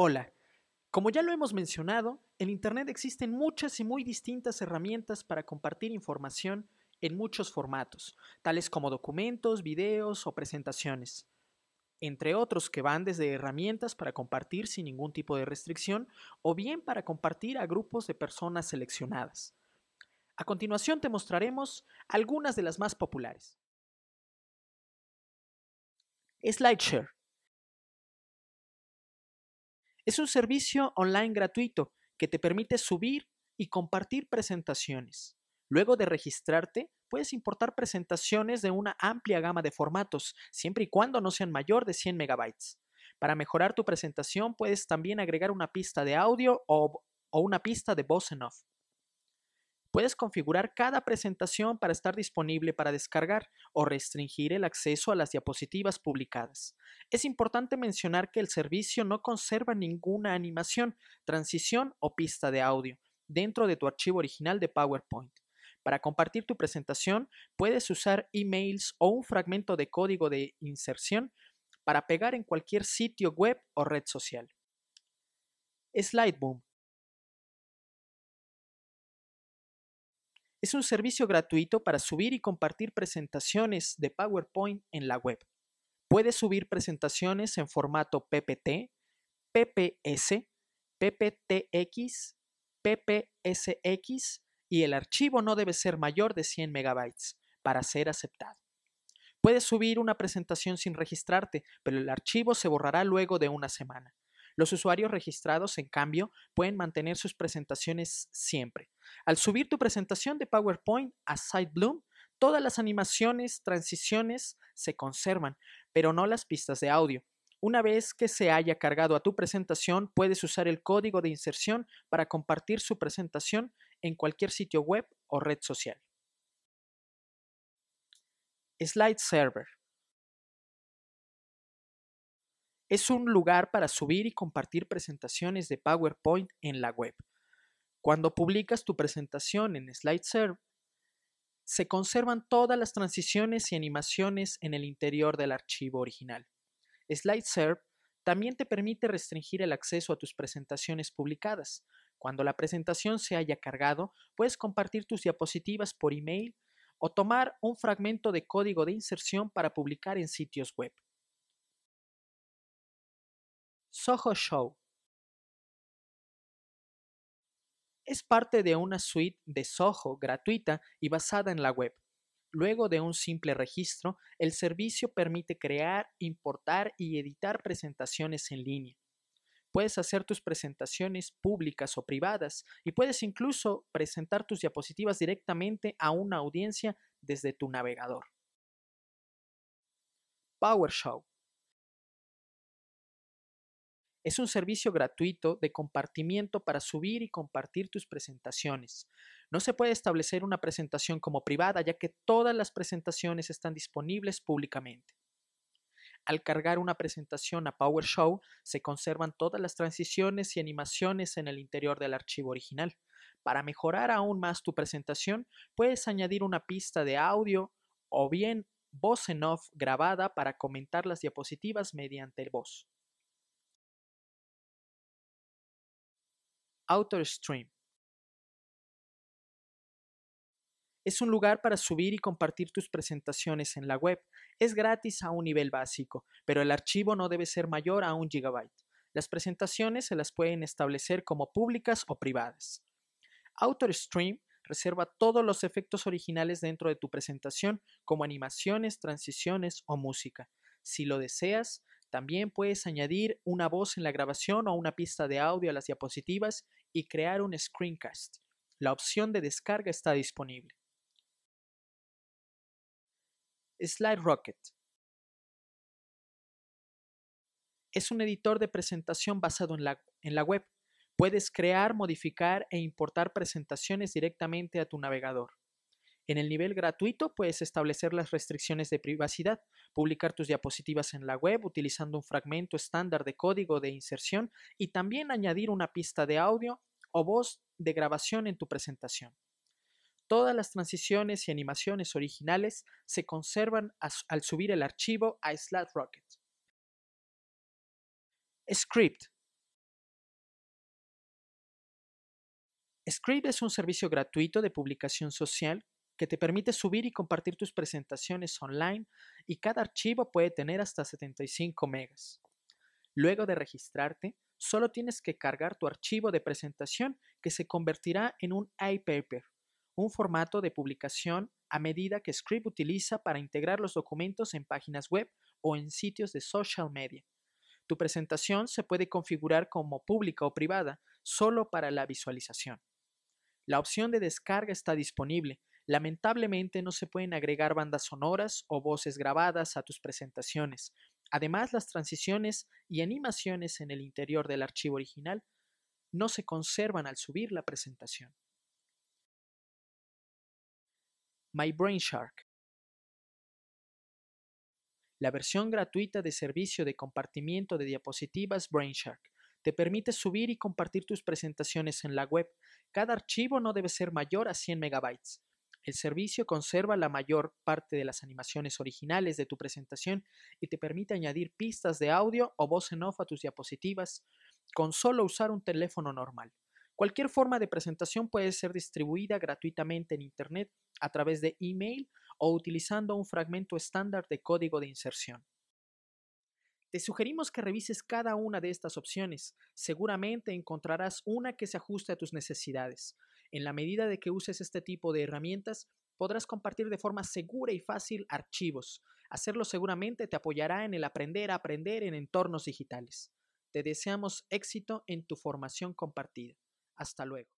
Hola. Como ya lo hemos mencionado, en Internet existen muchas y muy distintas herramientas para compartir información en muchos formatos, tales como documentos, videos o presentaciones, entre otros que van desde herramientas para compartir sin ningún tipo de restricción o bien para compartir a grupos de personas seleccionadas. A continuación te mostraremos algunas de las más populares. SlideShare es un servicio online gratuito que te permite subir y compartir presentaciones. Luego de registrarte, puedes importar presentaciones de una amplia gama de formatos, siempre y cuando no sean mayor de 100 megabytes. Para mejorar tu presentación, puedes también agregar una pista de audio o, o una pista de voz en off. Puedes configurar cada presentación para estar disponible para descargar o restringir el acceso a las diapositivas publicadas. Es importante mencionar que el servicio no conserva ninguna animación, transición o pista de audio dentro de tu archivo original de PowerPoint. Para compartir tu presentación, puedes usar emails o un fragmento de código de inserción para pegar en cualquier sitio web o red social. Slideboom es un servicio gratuito para subir y compartir presentaciones de PowerPoint en la web. Puedes subir presentaciones en formato PPT, PPS, PPTX, PPSX y el archivo no debe ser mayor de 100 MB para ser aceptado. Puedes subir una presentación sin registrarte, pero el archivo se borrará luego de una semana. Los usuarios registrados, en cambio, pueden mantener sus presentaciones siempre. Al subir tu presentación de PowerPoint a SiteBloom, todas las animaciones, transiciones se conservan, pero no las pistas de audio. Una vez que se haya cargado a tu presentación, puedes usar el código de inserción para compartir su presentación en cualquier sitio web o red social. Slide Server es un lugar para subir y compartir presentaciones de PowerPoint en la web. Cuando publicas tu presentación en SlideServe, se conservan todas las transiciones y animaciones en el interior del archivo original. SlideServe también te permite restringir el acceso a tus presentaciones publicadas. Cuando la presentación se haya cargado, puedes compartir tus diapositivas por email o tomar un fragmento de código de inserción para publicar en sitios web. Soho Show. Es parte de una suite de Soho gratuita y basada en la web. Luego de un simple registro, el servicio permite crear, importar y editar presentaciones en línea. Puedes hacer tus presentaciones públicas o privadas y puedes incluso presentar tus diapositivas directamente a una audiencia desde tu navegador. PowerShow es un servicio gratuito de compartimiento para subir y compartir tus presentaciones. No se puede establecer una presentación como privada, ya que todas las presentaciones están disponibles públicamente. Al cargar una presentación a PowerShow, se conservan todas las transiciones y animaciones en el interior del archivo original. Para mejorar aún más tu presentación, puedes añadir una pista de audio o bien voz en off grabada para comentar las diapositivas mediante el voz. Outer Es un lugar para subir y compartir tus presentaciones en la web. Es gratis a un nivel básico, pero el archivo no debe ser mayor a un gigabyte. Las presentaciones se las pueden establecer como públicas o privadas. Outer Stream reserva todos los efectos originales dentro de tu presentación, como animaciones, transiciones o música. Si lo deseas, también puedes añadir una voz en la grabación o una pista de audio a las diapositivas y crear un screencast. La opción de descarga está disponible. Slide Rocket es un editor de presentación basado en la, en la web. Puedes crear, modificar e importar presentaciones directamente a tu navegador. En el nivel gratuito puedes establecer las restricciones de privacidad, publicar tus diapositivas en la web utilizando un fragmento estándar de código de inserción y también añadir una pista de audio o voz de grabación en tu presentación. Todas las transiciones y animaciones originales se conservan al subir el archivo a SlideRocket. Script. Script es un servicio gratuito de publicación social que te permite subir y compartir tus presentaciones online y cada archivo puede tener hasta 75 megas. Luego de registrarte, solo tienes que cargar tu archivo de presentación que se convertirá en un iPaper, un formato de publicación a medida que Script utiliza para integrar los documentos en páginas web o en sitios de social media. Tu presentación se puede configurar como pública o privada, solo para la visualización. La opción de descarga está disponible, Lamentablemente no se pueden agregar bandas sonoras o voces grabadas a tus presentaciones. Además, las transiciones y animaciones en el interior del archivo original no se conservan al subir la presentación. My La versión gratuita de servicio de compartimiento de diapositivas BrainShark te permite subir y compartir tus presentaciones en la web. Cada archivo no debe ser mayor a 100 MB. El servicio conserva la mayor parte de las animaciones originales de tu presentación y te permite añadir pistas de audio o voz en off a tus diapositivas con solo usar un teléfono normal. Cualquier forma de presentación puede ser distribuida gratuitamente en Internet a través de email o utilizando un fragmento estándar de código de inserción. Te sugerimos que revises cada una de estas opciones. Seguramente encontrarás una que se ajuste a tus necesidades. En la medida de que uses este tipo de herramientas, podrás compartir de forma segura y fácil archivos. Hacerlo seguramente te apoyará en el aprender a aprender en entornos digitales. Te deseamos éxito en tu formación compartida. Hasta luego.